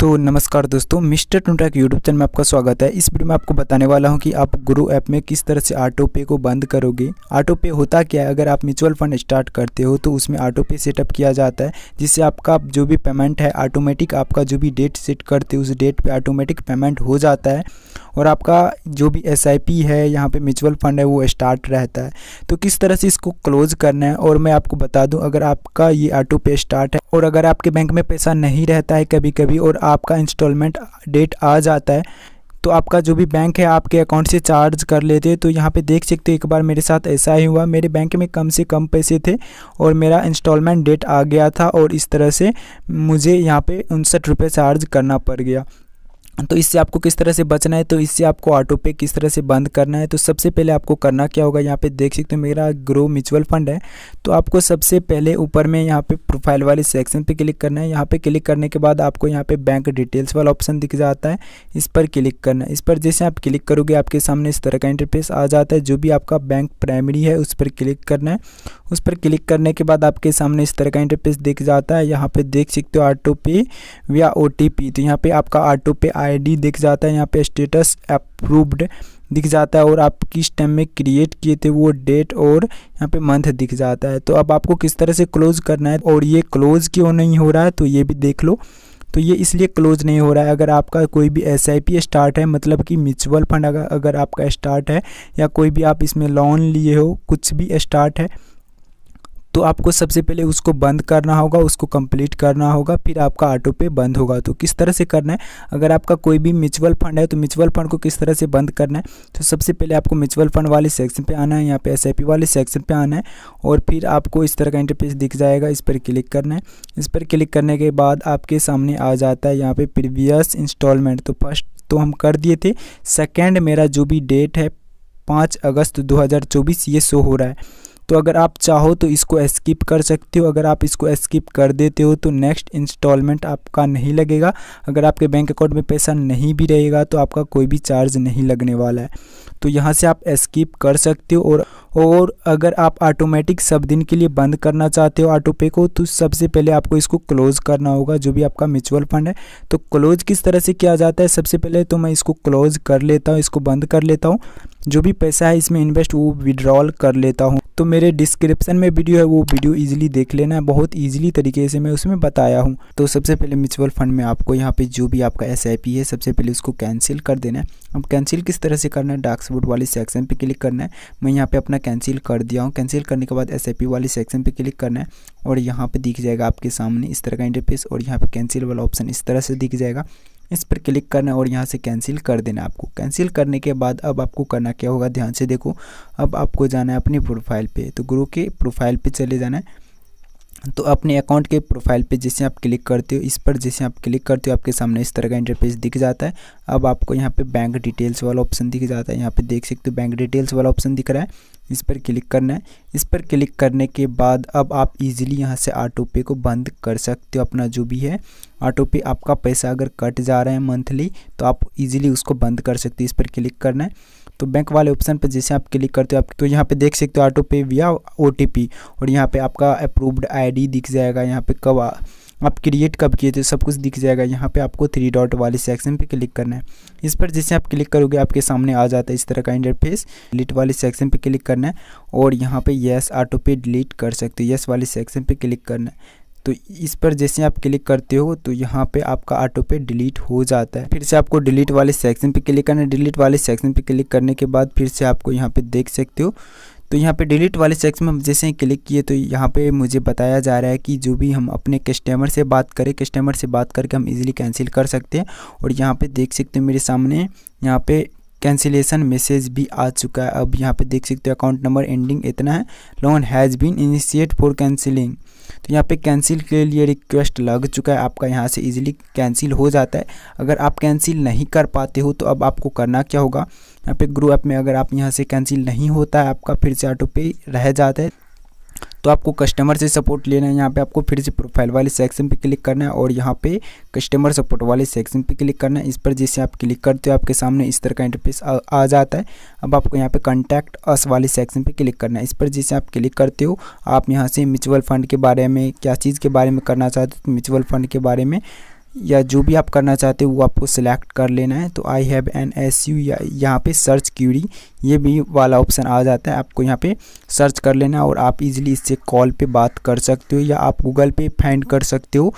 तो नमस्कार दोस्तों मिस्टर के यूट्यूब चैनल में आपका स्वागत है इस वीडियो में आपको बताने वाला हूं कि आप गुरु ऐप में किस तरह से ऑटो पे को बंद करोगे ऑटो पे होता क्या है अगर आप म्यूचुअल फंड स्टार्ट करते हो तो उसमें ऑटो पे सेटअप किया जाता है जिससे आपका जो भी पेमेंट है ऑटोमेटिक आपका जो भी डेट सेट करते हो उस डेट पर ऑटोमेटिक पेमेंट हो जाता है और आपका जो भी एस है यहाँ पे म्यूचुअल फंड है वो स्टार्ट रहता है तो किस तरह से इसको क्लोज करना है और मैं आपको बता दूँ अगर आपका ये ऑटो पे स्टार्ट है और अगर आपके बैंक में पैसा नहीं रहता है कभी कभी और आपका इंस्टॉलमेंट डेट आ जाता है तो आपका जो भी बैंक है आपके अकाउंट से चार्ज कर लेते हैं तो यहाँ पे देख सकते हो एक बार मेरे साथ ऐसा ही हुआ मेरे बैंक में कम से कम पैसे थे और मेरा इंस्टॉलमेंट डेट आ गया था और इस तरह से मुझे यहाँ पे उनसठ रुपये चार्ज करना पड़ गया तो इससे आपको किस तरह से बचना है तो इससे आपको ऑटो पे किस तरह से बंद करना है तो सबसे पहले आपको करना क्या होगा यहाँ पे देख सकते हो मेरा ग्रो म्यूचुअल फंड है तो आपको सबसे पहले ऊपर में यहाँ पे प्रोफाइल वाले सेक्शन पे क्लिक करना है यहाँ पे क्लिक करने के बाद आपको यहाँ पे बैंक डिटेल्स वाला ऑप्शन दिख जाता है इस पर क्लिक करना है इस पर जैसे आप क्लिक करोगे आपके सामने इस तरह का इंटरफेस आ जाता है जो भी आपका बैंक प्राइमरी है उस पर क्लिक करना है उस पर क्लिक करने के बाद आपके सामने इस तरह का इंटरफेस दिख जाता है यहाँ पर देख सकते हो ऑटो पे या ओ तो यहाँ पर आपका ऑटो पे आईडी दिख जाता है यहाँ पे स्टेटस अप्रूव्ड दिख जाता है और आप किस टाइम में क्रिएट किए थे वो डेट और यहाँ पे मंथ दिख जाता है तो अब आपको किस तरह से क्लोज करना है और ये क्लोज क्यों नहीं हो रहा है तो ये भी देख लो तो ये इसलिए क्लोज नहीं हो रहा है अगर आपका कोई भी एस स्टार्ट है मतलब कि म्यूचुअल फंड अगर, अगर आपका स्टार्ट है या कोई भी आप इसमें लोन लिए हो कुछ भी स्टार्ट है तो आपको सबसे पहले उसको बंद करना होगा उसको कंप्लीट करना होगा फिर आपका ऑटो पे बंद होगा तो किस तरह से करना है अगर आपका कोई भी म्यूचुअल फंड है तो म्यूचुअल फंड को किस तरह से बंद करना है तो सबसे पहले आपको म्यूचुअल फंड वाले सेक्शन पे आना है यहाँ पे एस वाले सेक्शन पे आना है और फिर आपको इस तरह का इंटरपेज दिख जाएगा इस पर क्लिक करना है इस पर क्लिक करने के बाद आपके सामने आ जाता है यहाँ पर प्रीवियस इंस्टॉलमेंट तो फर्स्ट तो हम कर दिए थे सेकेंड मेरा जो भी डेट है पाँच अगस्त 2024 ये शो हो रहा है तो अगर आप चाहो तो इसको स्किप कर सकते हो अगर आप इसको स्किप कर देते हो तो नेक्स्ट इंस्टॉलमेंट आपका नहीं लगेगा अगर आपके बैंक अकाउंट में पैसा नहीं भी रहेगा तो आपका कोई भी चार्ज नहीं लगने वाला है तो यहाँ से आप स्किप कर सकते हो और और अगर आप ऑटोमेटिक सब दिन के लिए बंद करना चाहते हो ऑटो पे को तो सबसे पहले आपको इसको क्लोज़ करना होगा जो भी आपका म्यूचुअल फंड है तो क्लोज़ किस तरह से किया जाता है सबसे पहले तो मैं इसको क्लोज़ कर लेता हूँ इसको बंद कर लेता हूँ जो भी पैसा है इसमें इन्वेस्ट वो विड्रॉल कर लेता हूँ तो मेरे डिस्क्रिप्शन में वीडियो है वो वीडियो ईजिली देख लेना है बहुत ईजिली तरीके से मैं उसमें बताया हूँ तो सबसे पहले म्यूचुअल फंड में आपको यहाँ पे जो भी आपका एस है सबसे पहले उसको कैंसिल कर देना है अब कैंसिल किस तरह से करना है डार्कसबोर्ड वाले सेक्शन पर क्लिक करना है मैं यहाँ पर अपना कैंसिल कर दिया हूँ कैंसिल करने के बाद एस वाली सेक्शन पर क्लिक करना है और यहाँ पर दिख जाएगा आपके सामने इस तरह का इंटरफेस और यहाँ पे कैंसिल वाला ऑप्शन इस तरह से दिख जाएगा इस पर क्लिक करना और यहाँ से कैंसिल कर देना आपको कैंसिल करने के बाद अब आपको करना क्या होगा ध्यान से देखो अब आपको जाना है अपनी प्रोफाइल पे तो गुरु के प्रोफाइल पे चले जाना है तो अपने अकाउंट के प्रोफाइल पे जैसे आप क्लिक करते हो इस पर जैसे आप क्लिक करते हो आपके सामने इस तरह का इंटरफेस दिख जाता है अब आपको यहाँ पे बैंक डिटेल्स वाला ऑप्शन दिख जाता है यहाँ पे देख सकते हो बैंक डिटेल्स वाला ऑप्शन दिख रहा है इस पर क्लिक करना है इस पर क्लिक करने के बाद अब आप इजीली यहाँ से ऑटो पे को बंद कर सकते हो अपना जो भी है ऑटो पे आपका पैसा अगर कट जा रहा है मंथली तो आप इजीली उसको बंद कर सकते हो इस पर क्लिक करना है तो बैंक वाले ऑप्शन पर जैसे आप क्लिक करते हो आप तो यहाँ पे देख सकते हो ऑटो पे या ओ और यहाँ पे आपका अप्रूव्ड आईडी दिख जाएगा यहाँ पे कब आप क्रिएट कब किए थे सब कुछ दिख जाएगा यहाँ पे आपको थ्री डॉट वाले सेक्शन पे क्लिक करना है इस पर जैसे आप क्लिक करोगे आपके सामने आ जाता है इस तरह का इंटरफेस डिलीट वाले सेक्शन पे क्लिक करना है और यहाँ पे यस ऑटो पे डिलीट कर सकते हो यस वाले सेक्शन पे क्लिक करना है तो इस पर जैसे आप क्लिक करते हो तो यहाँ पे आपका ऑटो पे डिलीट हो जाता है फिर से आपको डिलीट वाले सेक्शन पे क्लिक करना है डिलीट वाले सेक्शन पे क्लिक करने के बाद फिर से आपको यहाँ पे देख सकते हो तो यहाँ पे डिलीट वाले सेक्शन में जैसे ही क्लिक किए तो यहाँ पे मुझे बताया जा रहा है कि जो भी हम अपने कस्टमर से बात करें कस्टमर से बात करके हम इजीली कैंसिल कर सकते हैं और यहाँ पे देख सकते हो मेरे सामने यहाँ पे कैंसिलेशन मैसेज भी आ चुका है अब यहाँ पे देख सकते हो अकाउंट नंबर एंडिंग इतना है loan has been initiate for cancelling तो यहाँ पे कैंसिल के लिए रिक्वेस्ट लग चुका है आपका यहाँ से इजीली कैंसिल हो जाता है अगर आप कैंसिल नहीं कर पाते हो तो अब आपको करना क्या होगा यहाँ पे ग्रो ऐप में अगर आप यहाँ से कैंसिल नहीं होता है आपका फिर से ऑटो पे रह जाता है तो आपको कस्टमर से सपोर्ट लेना है यहाँ पे आपको फिर से प्रोफाइल वाले सेक्शन पे क्लिक करना है और यहाँ पे कस्टमर सपोर्ट वाले सेक्शन पे क्लिक करना है इस पर जैसे आप क्लिक करते हो आपके सामने इस तरह का इंटरफेस आ, आ जाता है अब आपको यहाँ पे कॉन्टैक्ट अस वाले सेक्शन पे क्लिक करना है इस पर जैसे आप क्लिक करते हो आप यहाँ से म्यूचुअल फंड के बारे में क्या चीज़ के बारे में करना चाहते हो तो म्यूचुअल फंड के बारे में या जो भी आप करना चाहते हो वो आपको सिलेक्ट कर लेना है तो I have an issue या यहाँ पे सर्च क्यूरी ये भी वाला ऑप्शन आ जाता है आपको यहाँ पे सर्च कर लेना और आप इजीली इससे कॉल पे बात कर सकते हो या आप गूगल पे फाइंड कर सकते हो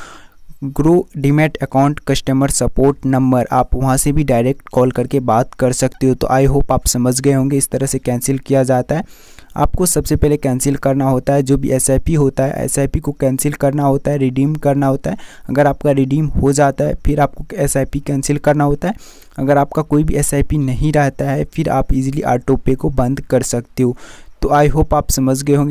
Groww demat account customer support number आप वहाँ से भी डायरेक्ट कॉल करके बात कर सकते हो तो आई होप आप समझ गए होंगे इस तरह से कैंसिल किया जाता है आपको सबसे पहले कैंसिल करना होता है जो भी एस होता है एस को कैंसिल करना होता है रिडीम करना होता है अगर आपका रिडीम हो जाता है फिर आपको एस कैंसिल करना होता है अगर आपका कोई भी एस नहीं रहता है फिर आप इजीली ऑटो पे को बंद कर सकते हो तो आई होप आप समझ गए होंगे